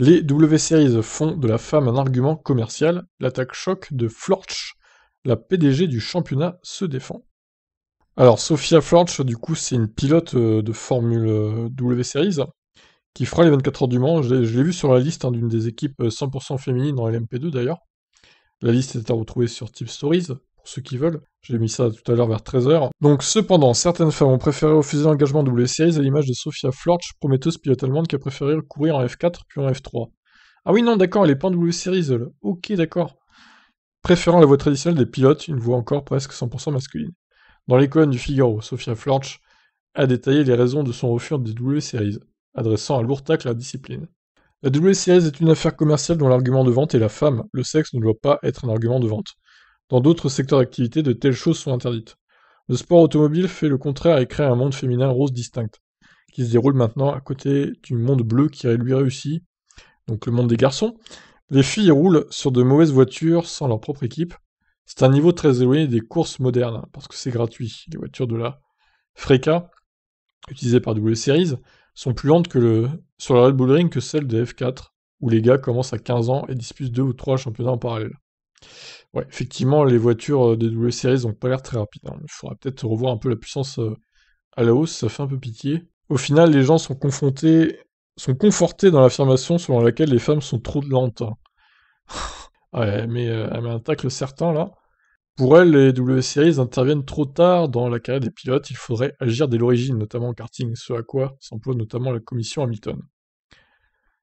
Les W-Series font de la femme un argument commercial. L'attaque choc de Florch, la PDG du championnat, se défend. Alors, Sophia Florch, du coup, c'est une pilote euh, de Formule euh, W-Series qui fera les 24 heures du Mans. Je, l'ai vu sur la liste hein, d'une des équipes 100% euh, féminines dans LMP2 d'ailleurs. La liste est à retrouver sur Tip Stories ceux qui veulent. J'ai mis ça tout à l'heure vers 13h. Donc, cependant, certaines femmes ont préféré refuser l'engagement W-Series à l'image de Sophia Florch, prometteuse pilote allemande qui a préféré courir en F4 puis en F3. Ah oui, non, d'accord, elle n'est pas en W-Series, Ok, d'accord. Préférant la voie traditionnelle des pilotes, une voie encore presque 100% masculine. Dans les colonnes du Figaro, Sophia Florch a détaillé les raisons de son refus des W-Series, adressant à l'ourtacle la discipline. La W-Series est une affaire commerciale dont l'argument de vente est la femme. Le sexe ne doit pas être un argument de vente. Dans d'autres secteurs d'activité, de telles choses sont interdites. Le sport automobile fait le contraire et crée un monde féminin rose distinct, qui se déroule maintenant à côté du monde bleu qui lui réussit, donc le monde des garçons. Les filles roulent sur de mauvaises voitures sans leur propre équipe. C'est un niveau très éloigné des courses modernes, parce que c'est gratuit. Les voitures de la Freca, utilisées par W Series, sont plus lentes que le, sur la Red Bull Ring que celles des F4, où les gars commencent à 15 ans et disputent deux ou trois championnats en parallèle. Ouais, effectivement, les voitures euh, des W Series n'ont pas l'air très rapides. Hein. Il faudra peut-être revoir un peu la puissance euh, à la hausse, ça fait un peu pitié. Au final, les gens sont confrontés, sont confortés dans l'affirmation selon laquelle les femmes sont trop lentes. Hein. ouais mais euh, elle, met, un tacle certain là. Pour elle, les W Series interviennent trop tard dans la carrière des pilotes, il faudrait agir dès l'origine, notamment en karting, ce à quoi s'emploie notamment la commission Hamilton.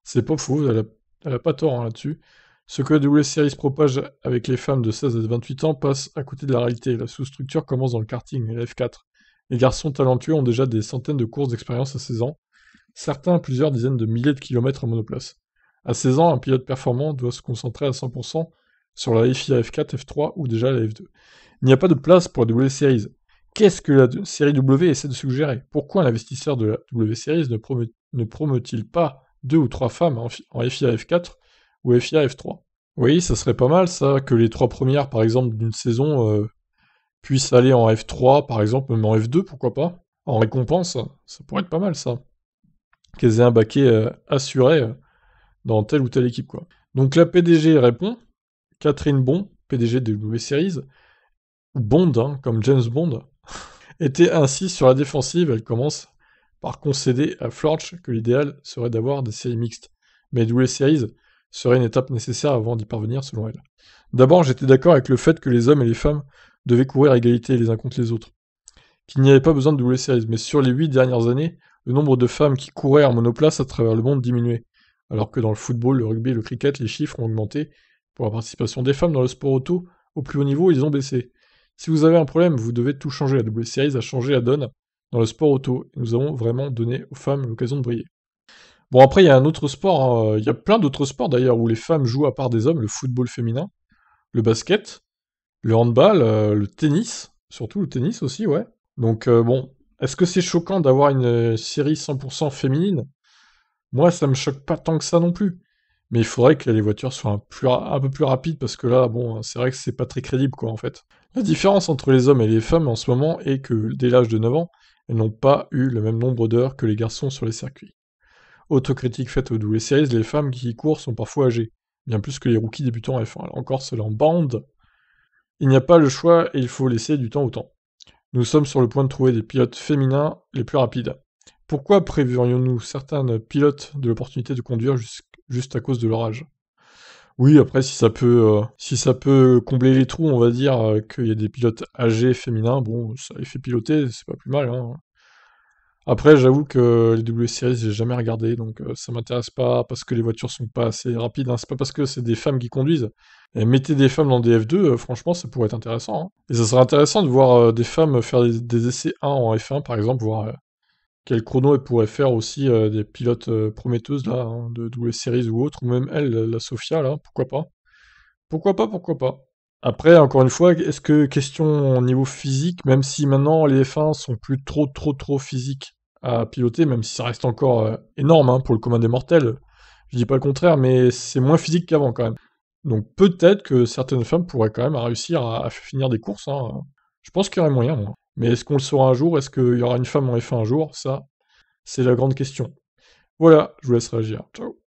C'est pas fou, elle a, pas tort hein, là-dessus. Ce que la Series propage avec les femmes de 16 à 28 ans passe à côté de la réalité. La sous-structure commence dans le karting, la F4. Les garçons talentueux ont déjà des centaines de courses d'expérience à 16 ans, certains plusieurs dizaines de milliers de kilomètres en monoplace. À 16 ans, un pilote performant doit se concentrer à 100% sur la FIA F4, F3 ou déjà la F2. Il n'y a pas de place pour la W Series. Qu'est-ce que la série W essaie de suggérer Pourquoi l'investisseur de la W Series ne, promeut-il pas deux ou trois femmes en FIA F4 ou FIA F3. Oui, ça serait pas mal ça, que les trois premières, par exemple, d'une saison euh, puissent aller en F3, par exemple, même en F2, pourquoi pas, en récompense, ça pourrait être pas mal ça. Qu'elles aient un baquet euh, assuré euh, dans telle ou telle équipe, quoi. Donc la PDG répond, Catherine Bond, PDG de nouvelle Series, ou Bond, hein, comme James Bond, était ainsi sur la défensive, elle commence par concéder à Florch que l'idéal serait d'avoir des séries mixtes. Mais W Series serait une étape nécessaire avant d'y parvenir selon elle. D'abord, j'étais d'accord avec le fait que les hommes et les femmes devaient courir à égalité les uns contre les autres, qu'il n'y avait pas besoin de double séries, mais sur les huit dernières années, le nombre de femmes qui couraient en monoplace à travers le monde diminuait, alors que dans le football, le rugby le cricket, les chiffres ont augmenté. Pour la participation des femmes dans le sport auto, au plus haut niveau, ils ont baissé. Si vous avez un problème, vous devez tout changer. La double série a changé la donne dans le sport auto et nous avons vraiment donné aux femmes l'occasion de briller. Bon, après, il y a un autre sport, hein. il y a plein d'autres sports d'ailleurs où les femmes jouent à part des hommes, le football féminin, le basket, le handball, euh, le tennis, surtout le tennis aussi, ouais. Donc, euh, bon, est-ce que c'est choquant d'avoir une euh, série 100% féminine Moi, ça me choque pas tant que ça non plus. Mais il faudrait que les voitures soient un, un peu plus rapides parce que là, bon, c'est vrai que c'est pas très crédible, quoi, en fait. La différence entre les hommes et les femmes en ce moment est que, dès l'âge de 9 ans, elles n'ont pas eu le même nombre d'heures que les garçons sur les circuits. Autocritique faite aux doué series, les femmes qui y courent sont parfois âgées, bien plus que les rookies débutants F1. encore, cela en bande. Il n'y a pas le choix et il faut laisser du temps au temps. Nous sommes sur le point de trouver des pilotes féminins les plus rapides. Pourquoi préverions-nous certains pilotes de l'opportunité de conduire juste à cause de leur âge Oui, après, si ça, peut, euh, si ça peut combler les trous, on va dire euh, qu'il y a des pilotes âgés féminins, bon, ça les fait piloter, c'est pas plus mal. Hein. Après, j'avoue que les W Series, j'ai jamais regardé, donc euh, ça m'intéresse pas parce que les voitures sont pas assez rapides. Ce hein. C'est pas parce que c'est des femmes qui conduisent. mettez des femmes dans des F2, euh, franchement, ça pourrait être intéressant. Hein. Et ça serait intéressant de voir euh, des femmes faire des, essais 1 en F1, par exemple, voir quel chrono elles pourraient faire aussi des pilotes prometteuses là, hein, de W Series ou autre, ou même elle, la Sofia, là, pourquoi pas. Pourquoi pas, pourquoi pas. Après, encore une fois, est-ce que question au niveau physique, même si maintenant les F1 sont plus trop trop trop physiques, à piloter, même si ça reste encore euh, énorme hein, pour le commun des mortels. Je dis pas le contraire, mais c'est moins physique qu'avant quand même. Donc peut-être que certaines femmes pourraient quand même réussir à, finir des courses. Hein. Je pense qu'il y aurait moyen, Mais est-ce qu'on le saura un jour Est-ce qu'il y aura une femme en f un jour Ça, c'est la grande question. Voilà, je vous laisse réagir. Ciao